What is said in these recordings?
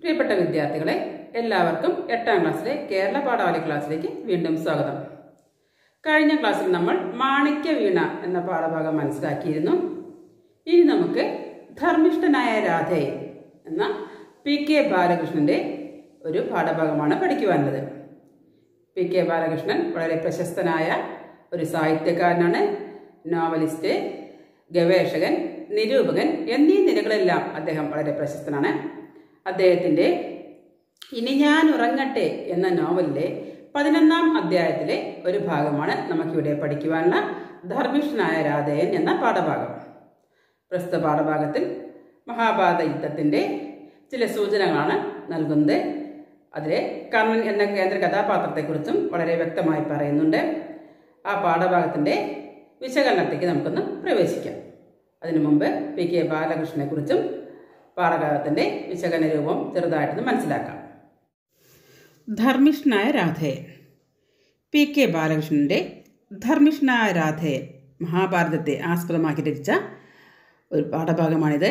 പ്രിയപ്പെട്ട വിദ്യാർത്ഥികളെ എല്ലാവർക്കും എട്ടാം ക്ലാസ്സിലെ കേരള പാഠാവലി ക്ലാസ്സിലേക്ക് വീണ്ടും സ്വാഗതം കഴിഞ്ഞ ക്ലാസ്സിൽ നമ്മൾ മാണിക്യ വീണ എന്ന പാഠഭാഗം മനസ്സിലാക്കിയിരുന്നു ഇനി നമുക്ക് ധർമ്മിഷ്ഠനായ രാധേ എന്ന പി കെ ബാലകൃഷ്ണന്റെ ഒരു പാഠഭാഗമാണ് പഠിക്കുവാനുള്ളത് പി കെ ബാലകൃഷ്ണൻ വളരെ പ്രശസ്തനായ ഒരു സാഹിത്യകാരനാണ് നോവലിസ്റ്റ് ഗവേഷകൻ നിരൂപകൻ എന്നീ നിലകളെല്ലാം അദ്ദേഹം വളരെ പ്രശസ്തനാണ് അദ്ദേഹത്തിൻ്റെ ഇനി ഞാൻ ഉറങ്ങട്ടെ എന്ന നോവലിലെ പതിനൊന്നാം അധ്യായത്തിലെ ഒരു ഭാഗമാണ് നമുക്കിവിടെ പഠിക്കുവാനുള്ള ധർമ്മിഷ്ഠനായ രാധയൻ എന്ന പാഠഭാഗം പ്രസ്തുത പാഠഭാഗത്തിൽ മഹാഭാരത യുദ്ധത്തിൻ്റെ ചില സൂചനകളാണ് നൽകുന്നത് അതിലെ കർണൻ എന്ന കേന്ദ്ര കഥാപാത്രത്തെക്കുറിച്ചും വളരെ വ്യക്തമായി പറയുന്നുണ്ട് ആ പാഠഭാഗത്തിൻ്റെ വിശകലനത്തേക്ക് നമുക്കൊന്ന് പ്രവേശിക്കാം അതിനു മുമ്പ് പി കെ ബാലകൃഷ്ണനെക്കുറിച്ചും പാഠഭാഗത്തിൻ്റെ വിശകലന രൂപം ചെറുതായിട്ടൊന്ന് മനസ്സിലാക്കാം ധർമ്മിഷ്ഠനായ രാധേയൻ പി കെ ബാലകൃഷ്ണൻ്റെ ധർമ്മിഷ്ഠനായ രാധേയൻ മഹാഭാരതത്തെ ആസ്പദമാക്കി രചിച്ച ഒരു പാഠഭാഗമാണിത്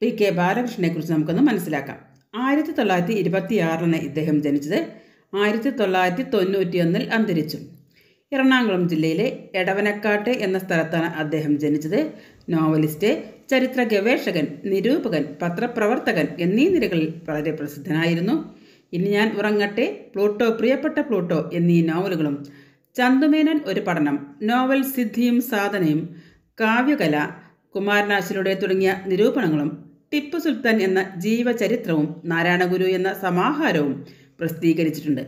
പി കെ ബാലകൃഷ്ണനെക്കുറിച്ച് നമുക്കൊന്ന് മനസ്സിലാക്കാം ആയിരത്തി തൊള്ളായിരത്തി ആറിന് ഇദ്ദേഹം ജനിച്ചത് ആയിരത്തി തൊള്ളായിരത്തി ഒന്നിൽ അന്തരിച്ചു എറണാകുളം ജില്ലയിലെ എടവനക്കാട്ട് എന്ന സ്ഥലത്താണ് അദ്ദേഹം ജനിച്ചത് നോവലിസ്റ്റ് ചരിത്ര ഗവേഷകൻ നിരൂപകൻ പത്രപ്രവർത്തകൻ എന്നീ നിലകളിൽ വളരെ പ്രസിദ്ധനായിരുന്നു ഇനി ഞാൻ ഉറങ്ങട്ടെ പ്ലൂട്ടോ പ്രിയപ്പെട്ട പ്ലൂട്ടോ എന്നീ നോവലുകളും ചന്തുമേനൻ ഒരു പഠനം നോവൽ സിദ്ധിയും സാധനയും കാവ്യകല കുമാരനാശിലൂടെ തുടങ്ങിയ നിരൂപണങ്ങളും ടിപ്പു സുൽത്താൻ എന്ന ജീവചരിത്രവും നാരായണഗുരു എന്ന സമാഹാരവും പ്രസിദ്ധീകരിച്ചിട്ടുണ്ട്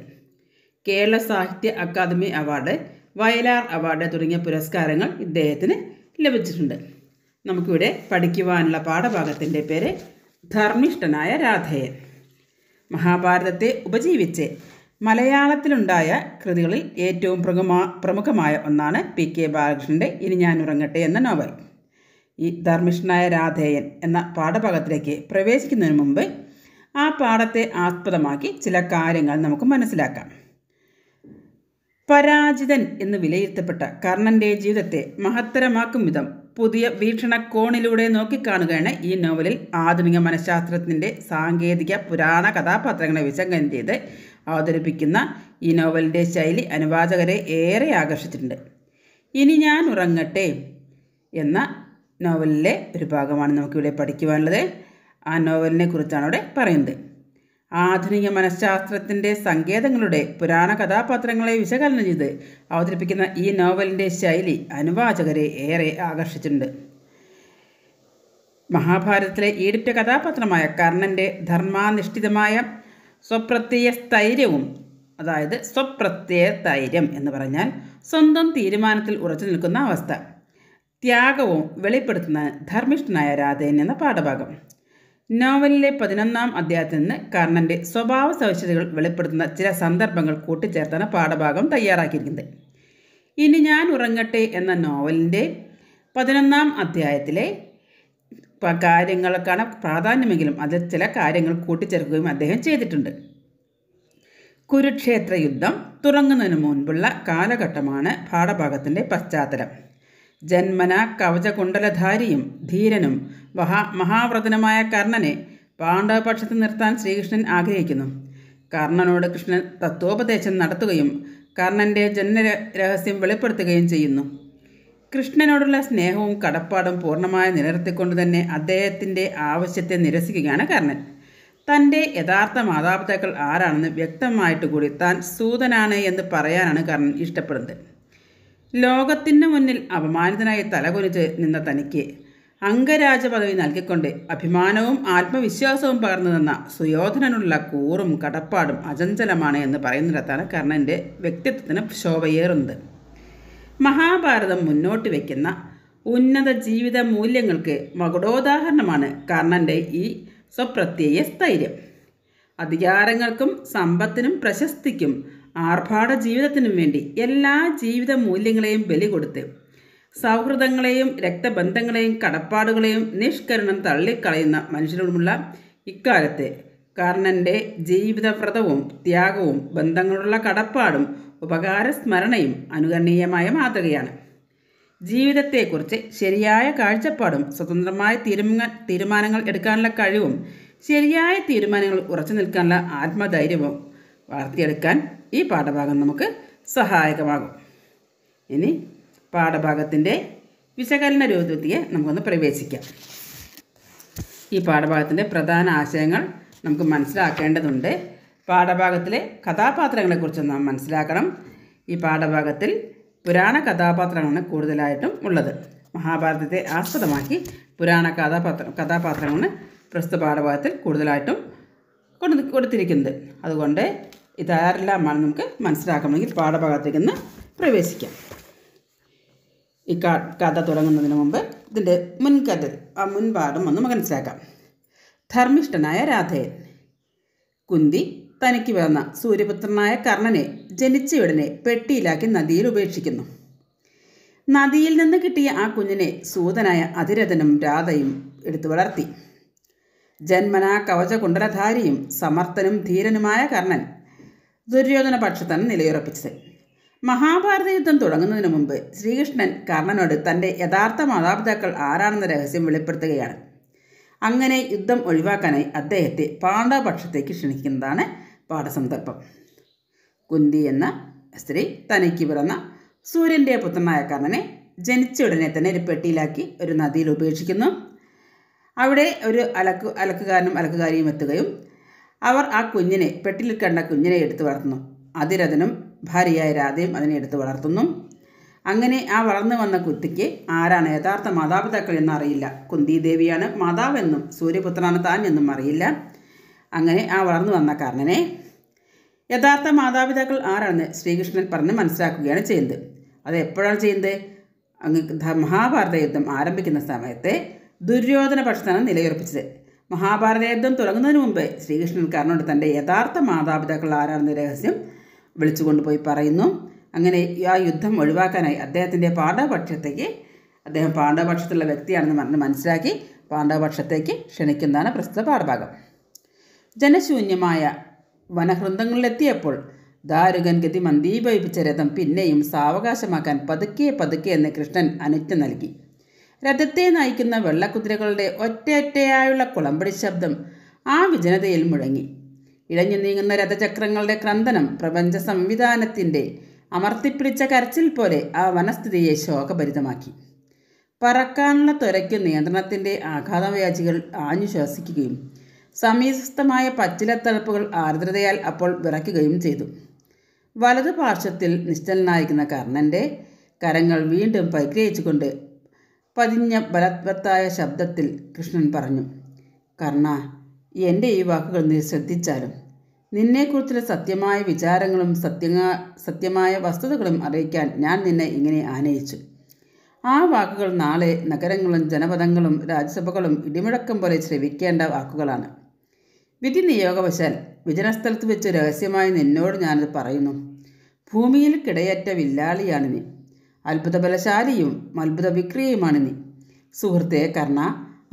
കേരള സാഹിത്യ അക്കാദമി അവാർഡ് വയലാർ അവാർഡ് തുടങ്ങിയ പുരസ്കാരങ്ങൾ ഇദ്ദേഹത്തിന് ലഭിച്ചിട്ടുണ്ട് നമുക്കിവിടെ പഠിക്കുവാനുള്ള പാഠഭാഗത്തിൻ്റെ പേര് ധർമ്മിഷ്ഠനായ രാധയൻ മഹാഭാരതത്തെ ഉപജീവിച്ച് മലയാളത്തിലുണ്ടായ കൃതികളിൽ ഏറ്റവും പ്രമുഖമാ പ്രമുഖമായ ഒന്നാണ് പി കെ ബാലകൃഷ്ണൻ്റെ ഇനി ഞാൻ ഉറങ്ങട്ടെ എന്ന നോവൽ ഈ ധർമ്മിഷ്ഠനായ രാധേയൻ എന്ന പാഠഭാഗത്തിലേക്ക് പ്രവേശിക്കുന്നതിന് മുമ്പ് ആ പാഠത്തെ ആസ്പദമാക്കി ചില കാര്യങ്ങൾ നമുക്ക് മനസ്സിലാക്കാം പരാജിതൻ എന്ന് വിലയിരുത്തപ്പെട്ട കർണൻ്റെ ജീവിതത്തെ മഹത്തരമാക്കും വിധം പുതിയ വീക്ഷണകോണിലൂടെ നോക്കിക്കാണുകയാണ് ഈ നോവലിൽ ആധുനിക മനഃശാസ്ത്രത്തിൻ്റെ സാങ്കേതിക പുരാണ കഥാപാത്രങ്ങളെ വിശകലനം ചെയ്ത് അവതരിപ്പിക്കുന്ന ഈ നോവലിൻ്റെ ശൈലി അനുവാചകരെ ഏറെ ആകർഷിച്ചിട്ടുണ്ട് ഇനി ഞാൻ ഉറങ്ങട്ടെ എന്ന നോവലിലെ ഒരു ഭാഗമാണ് നമുക്കിവിടെ പഠിക്കുവാനുള്ളത് ആ നോവലിനെ കുറിച്ചാണ് ഇവിടെ പറയുന്നത് ആധുനിക മനഃശാസ്ത്രത്തിൻ്റെ സങ്കേതങ്ങളുടെ പുരാണ കഥാപാത്രങ്ങളെ വിശകലനം ചെയ്ത് അവതരിപ്പിക്കുന്ന ഈ നോവലിൻ്റെ ശൈലി അനുവാചകരെ ഏറെ ആകർഷിച്ചിട്ടുണ്ട് മഹാഭാരതത്തിലെ ഈഡിപ്റ്റ് കഥാപാത്രമായ കർണൻ്റെ ധർമാനിഷ്ഠിതമായ സ്വപ്രത്യയ സ്ഥൈര്യവും അതായത് സ്വപ്രത്യയ ധൈര്യം എന്ന് പറഞ്ഞാൽ സ്വന്തം തീരുമാനത്തിൽ ഉറച്ചു നിൽക്കുന്ന അവസ്ഥ ത്യാഗവും വെളിപ്പെടുത്തുന്ന ധർമ്മിഷ്ഠനായ രാധേൻ എന്ന പാഠഭാഗം നോവലിലെ പതിനൊന്നാം അധ്യായത്തിൽ നിന്ന് കർണൻ്റെ സ്വഭാവ സവിശേഷതകൾ വെളിപ്പെടുത്തുന്ന ചില സന്ദർഭങ്ങൾ കൂട്ടിച്ചേർത്താണ് പാഠഭാഗം തയ്യാറാക്കിയിരിക്കുന്നത് ഇനി ഞാൻ ഉറങ്ങട്ടെ എന്ന നോവലിൻ്റെ പതിനൊന്നാം അധ്യായത്തിലെ കാര്യങ്ങൾക്കാണ് പ്രാധാന്യമെങ്കിലും അതിൽ ചില കാര്യങ്ങൾ കൂട്ടിച്ചേർക്കുകയും അദ്ദേഹം ചെയ്തിട്ടുണ്ട് കുരുക്ഷേത്ര യുദ്ധം തുടങ്ങുന്നതിന് മുൻപുള്ള കാലഘട്ടമാണ് പാഠഭാഗത്തിൻ്റെ പശ്ചാത്തലം ജന്മന കവചകുണ്ടലധാരിയും ധീരനും മഹാ മഹാവ്രതനുമായ കർണനെ പാണ്ഡവപക്ഷത്ത് നിർത്താൻ ശ്രീകൃഷ്ണൻ ആഗ്രഹിക്കുന്നു കർണനോട് കൃഷ്ണൻ തത്വോപദേശം നടത്തുകയും കർണൻ്റെ ജനന രഹസ്യം വെളിപ്പെടുത്തുകയും ചെയ്യുന്നു കൃഷ്ണനോടുള്ള സ്നേഹവും കടപ്പാടും പൂർണ്ണമായി നിലനിർത്തിക്കൊണ്ട് തന്നെ അദ്ദേഹത്തിൻ്റെ ആവശ്യത്തെ നിരസിക്കുകയാണ് കർണൻ തൻ്റെ യഥാർത്ഥ മാതാപിതാക്കൾ ആരാണെന്ന് വ്യക്തമായിട്ട് കൂടി താൻ സൂതനാണ് എന്ന് പറയാനാണ് കർണൻ ഇഷ്ടപ്പെടുന്നത് ലോകത്തിന് മുന്നിൽ അപമാനിതനായി തലകുനിച്ച് നിന്ന തനിക്ക് അംഗരാജ പദവി നൽകിക്കൊണ്ട് അഭിമാനവും ആത്മവിശ്വാസവും പകർന്നു നിന്ന സുയോധനനുള്ള കൂറും കടപ്പാടും അചഞ്ചലമാണ് എന്ന് പറയുന്നിടത്താണ് കർണൻ്റെ വ്യക്തിത്വത്തിന് ശോഭയേറുന്നത് മഹാഭാരതം മുന്നോട്ട് വയ്ക്കുന്ന ഉന്നത ജീവിത മൂല്യങ്ങൾക്ക് മകുടോദാഹരണമാണ് കർണൻ്റെ ഈ സ്വപ്രത്യയ സ്ഥൈര്യം അധികാരങ്ങൾക്കും സമ്പത്തിനും പ്രശസ്തിക്കും ആർഭാട ജീവിതത്തിനും വേണ്ടി എല്ലാ ജീവിത മൂല്യങ്ങളെയും ബലി കൊടുത്ത് സൗഹൃദങ്ങളെയും രക്തബന്ധങ്ങളെയും കടപ്പാടുകളെയും നിഷ്കരണം തള്ളിക്കളയുന്ന മനുഷ്യരോടുമുള്ള ഇക്കാലത്തെ കാരണൻ്റെ ജീവിതവ്രതവും ത്യാഗവും ബന്ധങ്ങളുള്ള കടപ്പാടും ഉപകാര സ്മരണയും അനുകരണീയമായ മാതൃകയാണ് ജീവിതത്തെക്കുറിച്ച് ശരിയായ കാഴ്ചപ്പാടും സ്വതന്ത്രമായ തീരുമാനങ്ങൾ എടുക്കാനുള്ള കഴിവും ശരിയായ തീരുമാനങ്ങൾ ഉറച്ചു നിൽക്കാനുള്ള ആത്മധൈര്യവും വളർത്തിയെടുക്കാൻ ഈ പാഠഭാഗം നമുക്ക് സഹായകമാകും ഇനി പാഠഭാഗത്തിൻ്റെ വിശകലന രൂപത്തിയെ നമുക്കൊന്ന് പ്രവേശിക്കാം ഈ പാഠഭാഗത്തിൻ്റെ പ്രധാന ആശയങ്ങൾ നമുക്ക് മനസ്സിലാക്കേണ്ടതുണ്ട് പാഠഭാഗത്തിലെ കഥാപാത്രങ്ങളെക്കുറിച്ച് നാം മനസ്സിലാക്കണം ഈ പാഠഭാഗത്തിൽ പുരാണ കഥാപാത്രങ്ങളാണ് കൂടുതലായിട്ടും ഉള്ളത് മഹാഭാരതത്തെ ആസ്പദമാക്കി പുരാണ കഥാപാത്ര കഥാപാത്രങ്ങളാണ് പ്രസ്തുത പാഠഭാഗത്തിൽ കൂടുതലായിട്ടും കൊടുത്തിരിക്കുന്നത് അതുകൊണ്ട് ഇതാരെല്ലാമാണ് നമുക്ക് മനസ്സിലാക്കണമെങ്കിൽ പാഠഭാഗത്തേക്ക് ഒന്ന് പ്രവേശിക്കാം ഈ കഥ തുടങ്ങുന്നതിന് മുമ്പ് ഇതിൻ്റെ മുൻകഥ ആ മുൻപാഠം ഒന്ന് മനസ്സിലാക്കാം ധർമ്മിഷ്ഠനായ രാധയൻ കുന്തി തനിക്ക് പിറന്ന സൂര്യപുത്രനായ കർണനെ ജനിച്ചയുടനെ പെട്ടിയിലാക്കി നദിയിൽ ഉപേക്ഷിക്കുന്നു നദിയിൽ നിന്ന് കിട്ടിയ ആ കുഞ്ഞിനെ സൂതനായ അതിരഥനും രാധയും എടുത്തു വളർത്തി ജന്മനാ കവചകുണ്ടലധാരിയും സമർത്ഥനും ധീരനുമായ കർണൻ ദുര്യോധന പക്ഷത്താണ് നിലയുറപ്പിച്ചത് മഹാഭാരത യുദ്ധം തുടങ്ങുന്നതിന് മുമ്പ് ശ്രീകൃഷ്ണൻ കർണനോട് തൻ്റെ യഥാർത്ഥ മാതാപിതാക്കൾ ആരാണെന്ന രഹസ്യം വെളിപ്പെടുത്തുകയാണ് അങ്ങനെ യുദ്ധം ഒഴിവാക്കാനായി അദ്ദേഹത്തെ പാണ്ഡവപക്ഷത്തേക്ക് ക്ഷണിക്കുന്നതാണ് പാഠസന്ദർഭം കുന്തി എന്ന സ്ത്രീ തനിക്ക് പിറന്ന സൂര്യൻ്റെ പുത്രനായ കർണനെ ജനിച്ച ഉടനെ തന്നെ ഒരു പെട്ടിയിലാക്കി ഒരു നദിയിൽ ഉപേക്ഷിക്കുന്നു അവിടെ ഒരു അലക്ക് അലക്കുകാരനും അലക്കുകാരിയും എത്തുകയും അവർ ആ കുഞ്ഞിനെ പെട്ടിൽ കണ്ട കുഞ്ഞിനെ എടുത്തു വളർത്തുന്നു അതിരഥനും ഭാര്യയായ രാധയും അതിനെ എടുത്തു വളർത്തുന്നു അങ്ങനെ ആ വളർന്നു വന്ന കുത്തിക്ക് ആരാണ് യഥാർത്ഥ മാതാപിതാക്കൾ എന്നറിയില്ല കുന്തിദേവിയാണ് മാതാവെന്നും സൂര്യപുത്രനാണ് താൻ എന്നും അറിയില്ല അങ്ങനെ ആ വളർന്നു വന്ന കർണനെ യഥാർത്ഥ മാതാപിതാക്കൾ ആരാണെന്ന് ശ്രീകൃഷ്ണൻ പറഞ്ഞ് മനസ്സിലാക്കുകയാണ് ചെയ്യുന്നത് അത് എപ്പോഴാണ് ചെയ്യുന്നത് അങ്ങ് മഹാഭാരത യുദ്ധം ആരംഭിക്കുന്ന സമയത്തെ ദുര്യോധന പക്ഷത്താണ് നിലയുറപ്പിച്ചത് മഹാഭാരത യുദ്ധം തുടങ്ങുന്നതിന് മുമ്പ് ശ്രീകൃഷ്ണൻ കർണോട് തൻ്റെ യഥാർത്ഥ മാതാപിതാക്കൾ ആരാണെന്ന രഹസ്യം വിളിച്ചുകൊണ്ടുപോയി പറയുന്നു അങ്ങനെ ആ യുദ്ധം ഒഴിവാക്കാനായി അദ്ദേഹത്തിൻ്റെ പാണ്ഡവപക്ഷത്തേക്ക് അദ്ദേഹം പാണ്ഡവപക്ഷത്തുള്ള വ്യക്തിയാണെന്ന് പറഞ്ഞ് മനസ്സിലാക്കി പാണ്ഡവപക്ഷത്തേക്ക് ക്ഷണിക്കുന്നതാണ് പ്രസ്തുത പാഠഭാഗം ജനശൂന്യമായ വനഹൃന്ദങ്ങളിലെത്തിയപ്പോൾ ദാരുകൻ ഗതി മന്ദീപയിപ്പിച്ച രഥം പിന്നെയും സാവകാശമാക്കാൻ പതുക്കെ പതുക്കെ എന്ന് കൃഷ്ണൻ അനുജ്ഞ നൽകി രഥത്തെ നയിക്കുന്ന വെള്ളക്കുതിരകളുടെ ഒറ്റയൊറ്റയായുള്ള കുളമ്പടി ശബ്ദം ആ വിജനതയിൽ മുഴങ്ങി ഇഴഞ്ഞു നീങ്ങുന്ന രഥചക്രങ്ങളുടെ ക്രന്ദനം പ്രപഞ്ച സംവിധാനത്തിൻ്റെ അമർത്തിപ്പിടിച്ച കരച്ചിൽ പോലെ ആ വനസ്ഥിതിയെ ശോകഭരിതമാക്കി പറക്കാനുള്ള തുരയ്ക്ക് നിയന്ത്രണത്തിൻ്റെ ആഘാതവ്യാജികൾ ആഞ്ഞു ശ്വസിക്കുകയും സമീപസ്ഥമായ പച്ചിലത്തണുപ്പുകൾ ആർദ്രതയാൽ അപ്പോൾ വിറയ്ക്കുകയും ചെയ്തു വലതു പാർശ്വത്തിൽ നിശ്ചലനായിരിക്കുന്ന കർണൻ്റെ കരങ്ങൾ വീണ്ടും പരിഗ്രഹിച്ചുകൊണ്ട് പതിഞ്ഞ ബലത്വത്തായ ശബ്ദത്തിൽ കൃഷ്ണൻ പറഞ്ഞു കർണ എൻ്റെ ഈ വാക്കുകൾ നീ ശ്രദ്ധിച്ചാലും നിന്നെക്കുറിച്ചുള്ള സത്യമായ വിചാരങ്ങളും സത്യ സത്യമായ വസ്തുതകളും അറിയിക്കാൻ ഞാൻ നിന്നെ ഇങ്ങനെ ആനയിച്ചു ആ വാക്കുകൾ നാളെ നഗരങ്ങളും ജനപദങ്ങളും രാജ്യസഭകളും ഇടിമുഴക്കം പോലെ ശ്രവിക്കേണ്ട വാക്കുകളാണ് വിധി നിയോഗവശാൽ വിജനസ്ഥലത്ത് വെച്ച് രഹസ്യമായി നിന്നോട് ഞാനത് പറയുന്നു ഭൂമിയിൽ കിടയറ്റ വില്ലാളിയാണ് നീ അത്ഭുത ബലശാലിയും അത്ഭുത വിക്രിയുമാണ് നീ സുഹൃത്തെ കർണ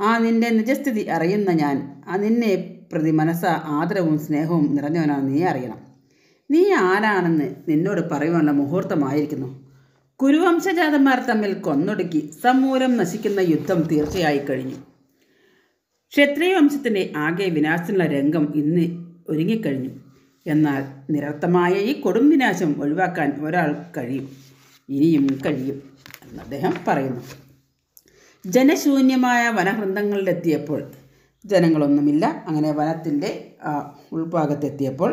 ആ നിന്റെ നിജസ്ഥിതി അറിയുന്ന ഞാൻ ആ നിന്നെ പ്രതി മനസ്സ ആദരവും സ്നേഹവും നിറഞ്ഞവനാണ് നീ അറിയണം നീ ആരാണെന്ന് നിന്നോട് പറയുവാനുള്ള മുഹൂർത്തമായിരിക്കുന്നു കുരുവംശജാതന്മാർ തമ്മിൽ കൊന്നൊടുക്കി സമൂലം നശിക്കുന്ന യുദ്ധം തീർച്ചയായി കഴിഞ്ഞു ക്ഷത്രിയ വംശത്തിൻ്റെ ആകെ വിനാശത്തിനുള്ള രംഗം ഇന്ന് ഒരുങ്ങിക്കഴിഞ്ഞു എന്നാൽ നിരർത്ഥമായ ഈ കൊടും വിനാശം ഒഴിവാക്കാൻ ഒരാൾ കഴിയും ഇനിയും കഴിയും എന്ന് അദ്ദേഹം പറയുന്നു ജനശൂന്യമായ വനവൃന്ദങ്ങളിലെത്തിയപ്പോൾ ജനങ്ങളൊന്നുമില്ല അങ്ങനെ വനത്തിൻ്റെ ഉൾഭാഗത്തെത്തിയപ്പോൾ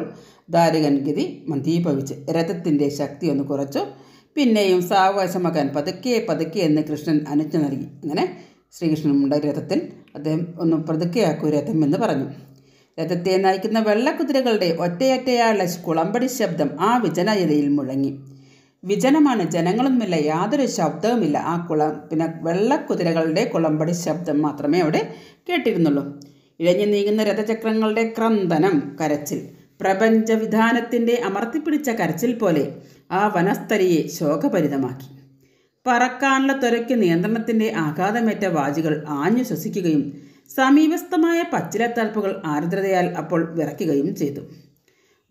ദാരുകൻഗതി മന്ദീഭവിച്ച് രഥത്തിൻ്റെ ശക്തി ഒന്ന് കുറച്ചു പിന്നെയും സാവകാശമാക്കാൻ പതുക്കെ പതുക്കെ എന്ന് കൃഷ്ണൻ അനുജ്ഞ നൽകി അങ്ങനെ ശ്രീകൃഷ്ണൻ മുണ്ട രഥത്തിൽ അദ്ദേഹം ഒന്ന് പതുക്കെയാക്കൂ രഥം എന്ന് പറഞ്ഞു രഥത്തെ നയിക്കുന്ന വെള്ളക്കുതിരകളുടെ ഒറ്റയൊറ്റയായുള്ള കുളമ്പടി ശബ്ദം ആ വിജനയതയിൽ മുഴങ്ങി വിജനമാണ് ജനങ്ങളൊന്നുമില്ല യാതൊരു ശബ്ദവുമില്ല ആ കുളം പിന്നെ വെള്ളക്കുതിരകളുടെ കുളമ്പടി ശബ്ദം മാത്രമേ അവിടെ കേട്ടിരുന്നുള്ളൂ ഇഴഞ്ഞു നീങ്ങുന്ന രഥചക്രങ്ങളുടെ ക്രന്ദനം കരച്ചിൽ പ്രപഞ്ചവിധാനത്തിൻ്റെ അമർത്തിപ്പിടിച്ച കരച്ചിൽ പോലെ ആ വനസ്ഥലിയെ ശോകഭരിതമാക്കി പറക്കാനുള്ള തുരയ്ക്ക് നിയന്ത്രണത്തിൻ്റെ ആഘാതമേറ്റ വാജികൾ ആഞ്ഞു ശ്വസിക്കുകയും സമീപസ്ഥമായ പച്ചിലത്തളപ്പുകൾ ആർദ്രതയാൽ അപ്പോൾ വിറയ്ക്കുകയും ചെയ്തു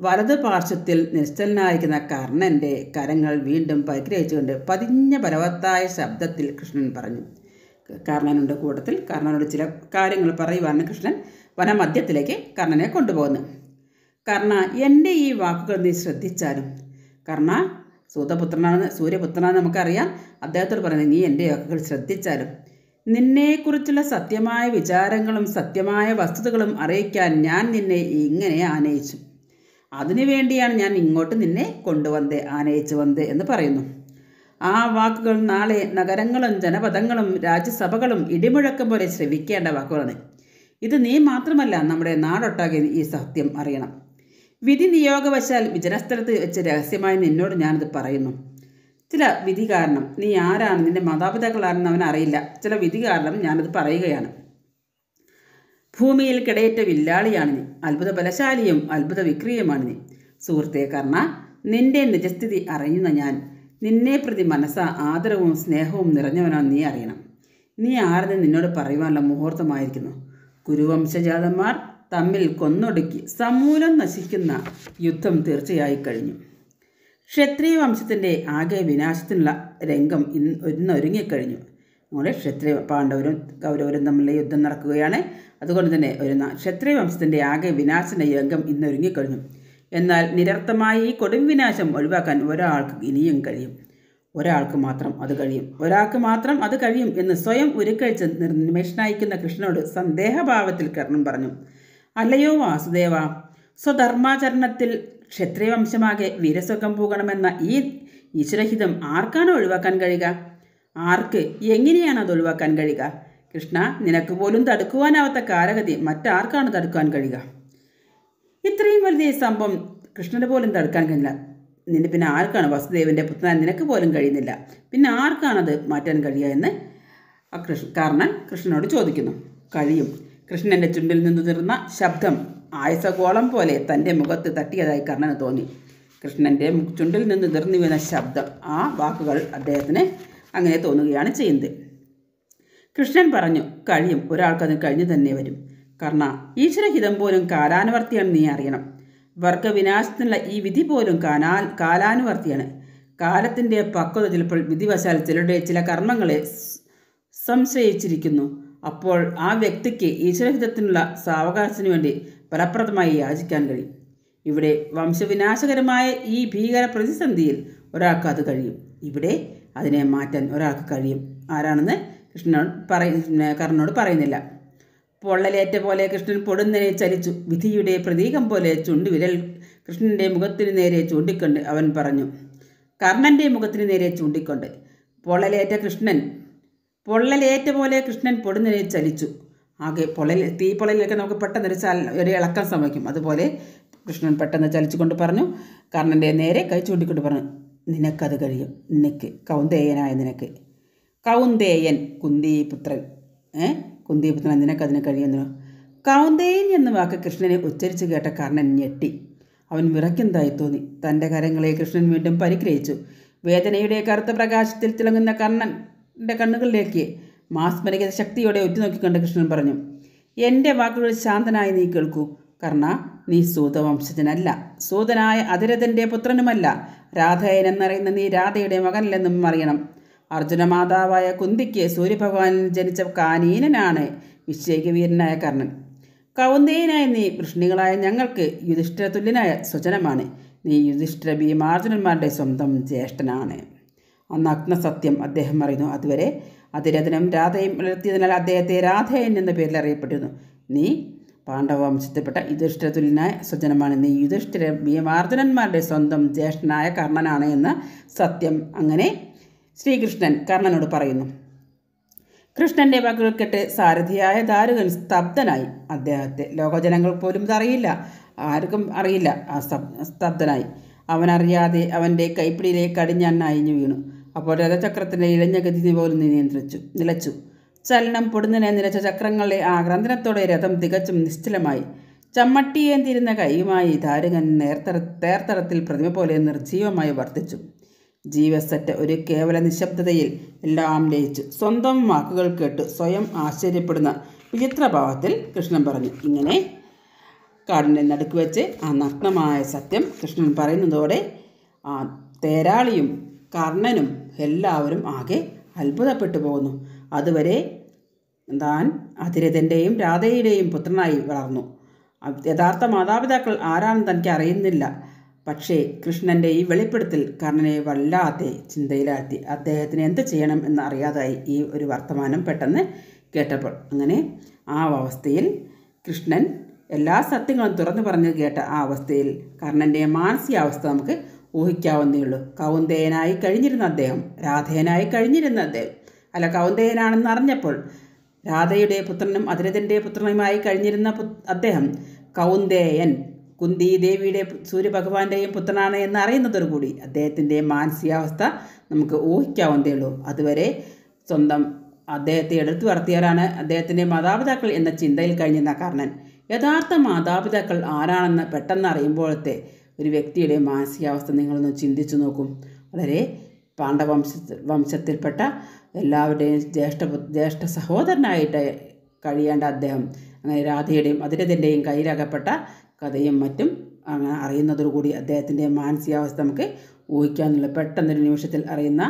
വലത് പാർശ്വത്തിൽ നിശ്ചലനായിരിക്കുന്ന കർണൻ്റെ കരങ്ങൾ വീണ്ടും പരിഗ്രഹിച്ചുകൊണ്ട് പതിഞ്ഞ ബലവത്തായ ശബ്ദത്തിൽ കൃഷ്ണൻ പറഞ്ഞു കർണനുണ്ട് കൂട്ടത്തിൽ കർണനോട് ചില കാര്യങ്ങൾ പറയുവാണ് കൃഷ്ണൻ വനമധ്യത്തിലേക്ക് കർണനെ കൊണ്ടുപോകുന്നു കർണ എൻ്റെ ഈ വാക്കുകൾ നീ ശ്രദ്ധിച്ചാലും കർണ സൂതപുത്രനാണെന്ന് സൂര്യപുത്രനാണെന്ന് നമുക്കറിയാം അദ്ദേഹത്തോട് പറഞ്ഞു നീ എൻ്റെ വാക്കുകൾ ശ്രദ്ധിച്ചാലും നിന്നെക്കുറിച്ചുള്ള സത്യമായ വിചാരങ്ങളും സത്യമായ വസ്തുതകളും അറിയിക്കാൻ ഞാൻ നിന്നെ ഇങ്ങനെ ആനയിച്ചു അതിനു വേണ്ടിയാണ് ഞാൻ ഇങ്ങോട്ട് നിന്നെ കൊണ്ടുവന്നത് ആനയിച്ചു വന്നത് എന്ന് പറയുന്നു ആ വാക്കുകൾ നാളെ നഗരങ്ങളും ജനപദങ്ങളും രാജ്യസഭകളും ഇടിമുഴക്കം പോലെ ശ്രവിക്കേണ്ട വാക്കുകളാണ് ഇത് നീ മാത്രമല്ല നമ്മുടെ നാടൊട്ടാകെ ഈ സത്യം അറിയണം വിധി നിയോഗവശാൽ വിചനസ്ഥലത്ത് വെച്ച് രഹസ്യമായി നിന്നോട് ഞാനിത് പറയുന്നു ചില വിധി കാരണം നീ ആരാണ് നിന്റെ മാതാപിതാക്കളാണെന്ന് അവനറിയില്ല ചില വിധി കാരണം ഞാനത് പറയുകയാണ് ഭൂമിയിൽ കിടയേറ്റ വില്ലാളിയാണ് നീ അത്ഭുത ബലശാലിയും അത്ഭുത വിക്രിയുമാണ് നീ സുഹൃത്തെ കർണ നിന്റെ നിജസ്ഥിതി അറിയുന്ന ഞാൻ നിന്നെ പ്രതി മനസ്സ ആദരവും സ്നേഹവും നിറഞ്ഞവനോ നീ അറിയണം നീ ആരെന്ന് നിന്നോട് പറയുവാനുള്ള മുഹൂർത്തമായിരിക്കുന്നു കുരുവംശജാതന്മാർ തമ്മിൽ കൊന്നൊടുക്കി സമൂലം നശിക്കുന്ന യുദ്ധം തീർച്ചയായി കഴിഞ്ഞു ക്ഷത്രിയ വംശത്തിൻ്റെ ആകെ വിനാശത്തിനുള്ള രംഗം ഇന്ന് ഇന്നൊരുങ്ങിക്കഴിഞ്ഞു നമ്മുടെ ക്ഷത്രിയ പാണ്ഡവരും കൗരവരും തമ്മിൽ യുദ്ധം നടക്കുകയാണ് അതുകൊണ്ട് തന്നെ ഒരു ക്ഷത്രിയ വംശത്തിൻ്റെ ആകെ വിനാശന യജ്ഞം ഇന്നൊരുങ്ങിക്കഴിഞ്ഞു എന്നാൽ നിരർത്ഥമായ ഈ കൊടും വിനാശം ഒഴിവാക്കാൻ ഒരാൾക്ക് ഇനിയും കഴിയും ഒരാൾക്ക് മാത്രം അത് കഴിയും ഒരാൾക്ക് മാത്രം അത് കഴിയും എന്ന് സ്വയം ഉരുക്കഴിച്ച് നിർനിമേഷനായിക്കുന്ന കൃഷ്ണനോട് സന്ദേഹഭാവത്തിൽ കർണൻ പറഞ്ഞു അല്ലയോ വാസുദേവ സ്വധർമാചരണത്തിൽ ക്ഷത്രിയവംശമാകെ വീരസ്വർഗം പോകണമെന്ന ഈ ഈശ്വരഹിതം ആർക്കാണ് ഒഴിവാക്കാൻ കഴിയുക ആർക്ക് എങ്ങനെയാണ് അത് ഒഴിവാക്കാൻ കഴിയുക കൃഷ്ണ നിനക്ക് പോലും തടുക്കുവാനാവാത്ത കാരഗതി മറ്റാർക്കാണ് തടുക്കാൻ കഴിയുക ഇത്രയും വലിയ സംഭവം കൃഷ്ണന് പോലും തടുക്കാൻ കഴിഞ്ഞില്ല നിന്നെ പിന്നെ ആർക്കാണ് വസുദേവൻ്റെ പുത്രൻ നിനക്ക് പോലും കഴിയുന്നില്ല പിന്നെ ആർക്കാണത് മാറ്റാൻ കഴിയുക എന്ന് ആ കൃഷ്ണ കാരണം കൃഷ്ണനോട് ചോദിക്കുന്നു കഴിയും കൃഷ്ണൻ്റെ ചുണ്ടിൽ നിന്ന് തീർന്ന ശബ്ദം ആയസഗോളം പോലെ തൻ്റെ മുഖത്ത് തട്ടിയതായി കർണന് തോന്നി കൃഷ്ണൻ്റെ ചുണ്ടിൽ നിന്ന് തീർന്നു വീണ ശബ്ദം ആ വാക്കുകൾ അദ്ദേഹത്തിന് അങ്ങനെ തോന്നുകയാണ് ചെയ്യുന്നത് കൃഷ്ണൻ പറഞ്ഞു കഴിയും ഒരാൾക്കത് കഴിഞ്ഞു തന്നെ വരും കർണ ഈശ്വരഹിതം പോലും കാലാനുവർത്തിയാണ് നീ അറിയണം വർഗവിനാശത്തിനുള്ള ഈ വിധി പോലും കാനാൽ കാലാനുവർത്തിയാണ് കാലത്തിൻ്റെ പക്വത ചിലപ്പോൾ വിധിവശാൽ ചിലരുടെ ചില കർമ്മങ്ങളെ സംശയിച്ചിരിക്കുന്നു അപ്പോൾ ആ വ്യക്തിക്ക് ഈശ്വരഹിതത്തിനുള്ള സാവകാശത്തിനു വേണ്ടി ഫലപ്രദമായി യാചിക്കാൻ കഴിയും ഇവിടെ വംശവിനാശകരമായ ഈ ഭീകര പ്രതിസന്ധിയിൽ ഒരാൾക്ക് അത് കഴിയും ഇവിടെ അതിനെ മാറ്റാൻ ഒരാൾക്ക് കഴിയും ആരാണെന്ന് കൃഷ്ണനോട് പറയ കർണനോട് പറയുന്നില്ല പൊള്ളലേറ്റ പോലെ കൃഷ്ണൻ പൊടുന്നനെ ചലിച്ചു വിധിയുടെ പ്രതീകം പോലെ ചുണ്ടുവിരൽ കൃഷ്ണൻ്റെ മുഖത്തിന് നേരെ ചൂണ്ടിക്കൊണ്ട് അവൻ പറഞ്ഞു കർണൻ്റെ മുഖത്തിന് നേരെ ചൂണ്ടിക്കൊണ്ട് പൊള്ളലേറ്റ കൃഷ്ണൻ പൊള്ളലേറ്റ പോലെ കൃഷ്ണൻ പൊടുന്നനെ ചലിച്ചു ആകെ പൊള്ളൽ തീ പൊള്ളലൊക്കെ നമുക്ക് പെട്ടെന്നൊരു ചല ഒരു ഇളക്കം സംഭവിക്കും അതുപോലെ കൃഷ്ണൻ പെട്ടെന്ന് ചലിച്ചുകൊണ്ട് പറഞ്ഞു കർണൻ്റെ നേരെ കൈ ചൂണ്ടിക്കൊണ്ട് പറഞ്ഞു നിനക്കത് കഴിയും നിനക്ക് കൗന്ദേയനായ നിനക്ക് കൗന്ദേയൻ കുന്തിപുത്രൻ ഏ കുന്തിപുത്രൻ നിനക്കതിന് കഴിയുന്നു കൗന്ദേയൻ എന്ന വാക്ക് കൃഷ്ണനെ ഉച്ചരിച്ചു കേട്ട കർണൻ ഞെട്ടി അവൻ വിറയ്ക്കുന്നതായി തോന്നി തൻ്റെ കരങ്ങളെ കൃഷ്ണൻ വീണ്ടും പരിഗ്രഹിച്ചു വേദനയുടെ കറുത്ത പ്രകാശത്തിൽ തിളങ്ങുന്ന കർണൻ്റെ കണ്ണുകളിലേക്ക് മാസ്മരിക ശക്തിയോടെ ഉറ്റുനോക്കിക്കൊണ്ട് കൃഷ്ണൻ പറഞ്ഞു എൻ്റെ വാക്കുകൾ ശാന്തനായി നീ കേൾക്കൂ കർണ നീ സൂതവംശജനല്ല സൂതനായ അതിരഥൻ്റെ പുത്രനുമല്ല രാധയൻ എന്നറിയുന്ന നീ രാധയുടെ മകനല്ലെന്നും അറിയണം അർജുന മാതാവായ കുന്തിക്ക് സൂര്യഭഗവാനിൽ ജനിച്ച കാനീനനാണ് വിശ്വേകവീരനായ കർണൻ കൗന്ദേയനായ നീ വൃഷ്ണികളായ ഞങ്ങൾക്ക് യുധിഷ്ഠിര തുല്യനായ സ്വജനമാണ് നീ യുധിഷ്ഠിര ഭീമാർജുനന്മാരുടെ സ്വന്തം ജ്യേഷ്ഠനാണ് അന്ന് അഗ്നസത്യം അദ്ദേഹം അറിയുന്നു അതുവരെ അതിരഥനും രാധയും വളർത്തിയതിനാൽ അദ്ദേഹത്തെ രാധയൻ എന്ന പേരിൽ അറിയപ്പെട്ടിരുന്നു നീ പാണ്ഡവവംശത്തിൽപ്പെട്ട യുധിഷ്ഠിരതുല്യനായ ഇന്ന് യുധിഷ്ഠിര ഭീമാർജുനന്മാരുടെ സ്വന്തം ജ്യേഷ്ഠനായ കർണനാണ് എന്ന് സത്യം അങ്ങനെ ശ്രീകൃഷ്ണൻ കർണനോട് പറയുന്നു കൃഷ്ണന്റെ വാക്കുകൾ കെട്ട് സാരഥിയായ ദാരുകൻ സ്തബ്ധനായി അദ്ദേഹത്തെ ലോകജനങ്ങൾ പോലും അറിയില്ല ആർക്കും അറിയില്ല ആ സ്തബ്ധനായി അവനറിയാതെ അവൻ്റെ കൈപ്പിടിയിലെ കടിഞ്ഞാൻ അയഞ്ഞു വീണു അപ്പോൾ രഥചക്രത്തിൻ്റെ ഇഴഞ്ഞ ഗതി പോലും നിയന്ത്രിച്ചു നിലച്ചു ചലനം പൊടുന്നിനെ നിരച്ച ചക്രങ്ങളുടെ ആ ക്രന്ദനത്തോടെ രഥം തികച്ചും നിശ്ചലമായി ചമ്മട്ടിയേന്തിരുന്ന കൈയുമായി താരകൻ നേർത്തറ തേർത്തറത്തിൽ പ്രതിമ പോലെ നിർജീവമായി വർദ്ധിച്ചു ജീവസറ്റ ഒരു കേവല നിശബ്ദതയിൽ എല്ലാം ലയിച്ചു സ്വന്തം വാക്കുകൾ കേട്ട് സ്വയം ആശ്ചര്യപ്പെടുന്ന വിചിത്രഭാവത്തിൽ കൃഷ്ണൻ പറഞ്ഞു ഇങ്ങനെ കാടിൻ്റെ നടുക്ക് വെച്ച് ആ നഗ്നമായ സത്യം കൃഷ്ണൻ പറയുന്നതോടെ ആ തേരാളിയും കർണനും എല്ലാവരും ആകെ അത്ഭുതപ്പെട്ടു പോകുന്നു അതുവരെ താൻ അതിരഥൻ്റെയും രാധയുടെയും പുത്രനായി വളർന്നു യഥാർത്ഥ മാതാപിതാക്കൾ ആരാണെന്ന് തനിക്ക് അറിയുന്നില്ല പക്ഷേ കൃഷ്ണൻ്റെ ഈ വെളിപ്പെടുത്തൽ കർണനെ വല്ലാതെ ചിന്തയിലാഴ്ത്തി അദ്ദേഹത്തിന് എന്ത് ചെയ്യണം എന്ന് അറിയാതായി ഈ ഒരു വർത്തമാനം പെട്ടെന്ന് കേട്ടപ്പോൾ അങ്ങനെ ആ അവസ്ഥയിൽ കൃഷ്ണൻ എല്ലാ സത്യങ്ങളും തുറന്നു പറഞ്ഞു കേട്ട ആ അവസ്ഥയിൽ കർണൻ്റെ മാനസികാവസ്ഥ നമുക്ക് ഊഹിക്കാവുന്നേ ഉള്ളൂ കൗന്ദേയനായി കഴിഞ്ഞിരുന്ന അദ്ദേഹം രാധേയനായി കഴിഞ്ഞിരുന്ന അദ്ദേഹം അല്ല കൗന്ദേയനാണെന്ന് അറിഞ്ഞപ്പോൾ രാധയുടെ പുത്രനും അതിരഥൻ്റെ പുത്രനുമായി കഴിഞ്ഞിരുന്ന അദ്ദേഹം കൗന്ദേയൻ കുന്തി ദേവിയുടെ സൂര്യഭഗവാന്റെയും പുത്രനാണ് എന്ന് കൂടി അദ്ദേഹത്തിൻ്റെ മാനസികാവസ്ഥ നമുക്ക് ഊഹിക്കാവുന്നതേ ഉള്ളൂ അതുവരെ സ്വന്തം അദ്ദേഹത്തെ എടുത്തു വളർത്തിയവരാണ് അദ്ദേഹത്തിൻ്റെ മാതാപിതാക്കൾ എന്ന ചിന്തയിൽ കഴിഞ്ഞിരുന്ന കർണൻ യഥാർത്ഥ മാതാപിതാക്കൾ ആരാണെന്ന് പെട്ടെന്ന് അറിയുമ്പോഴത്തെ ഒരു വ്യക്തിയുടെ മാനസികാവസ്ഥ നിങ്ങളൊന്ന് ചിന്തിച്ചു നോക്കും വളരെ പാണ്ഡവംശ വംശത്തിൽപ്പെട്ട എല്ലാവരുടെയും ജ്യേഷ്ഠ ജ്യേഷ്ഠ സഹോദരനായിട്ട് കഴിയേണ്ട അദ്ദേഹം അങ്ങനെ രാധയുടെയും അതിരഥൻ്റെയും കയ്യിലകപ്പെട്ട കഥയും മറ്റും അങ്ങനെ അറിയുന്നതോടുകൂടി അദ്ദേഹത്തിൻ്റെ മാനസികാവസ്ഥ നമുക്ക് ഊഹിക്കാമെന്നുള്ള പെട്ടെന്നൊരു നിമിഷത്തിൽ അറിയുന്ന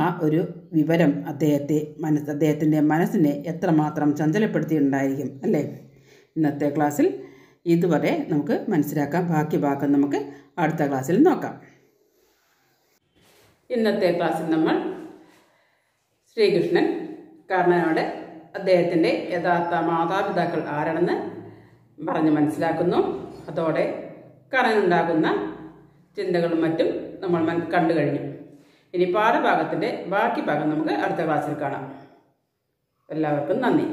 ആ ഒരു വിവരം അദ്ദേഹത്തെ മനസ്സ് അദ്ദേഹത്തിൻ്റെ മനസ്സിനെ എത്രമാത്രം ചഞ്ചലപ്പെടുത്തിയിട്ടുണ്ടായിരിക്കും അല്ലേ ഇന്നത്തെ ക്ലാസ്സിൽ ഇതുവരെ നമുക്ക് മനസ്സിലാക്കാം ബാക്കി ഭാഗം നമുക്ക് അടുത്ത ക്ലാസ്സിൽ നോക്കാം ഇന്നത്തെ ക്ലാസ്സിൽ നമ്മൾ ശ്രീകൃഷ്ണൻ കർണനോട് അദ്ദേഹത്തിൻ്റെ യഥാർത്ഥ മാതാപിതാക്കൾ ആരാണെന്ന് പറഞ്ഞ് മനസ്സിലാക്കുന്നു അതോടെ കർണനുണ്ടാകുന്ന ചിന്തകളും മറ്റും നമ്മൾ കണ്ടു കഴിഞ്ഞു ഇനി പാഠഭാഗത്തിൻ്റെ ബാക്കി ഭാഗം നമുക്ക് അടുത്ത ക്ലാസ്സിൽ കാണാം എല്ലാവർക്കും നന്ദി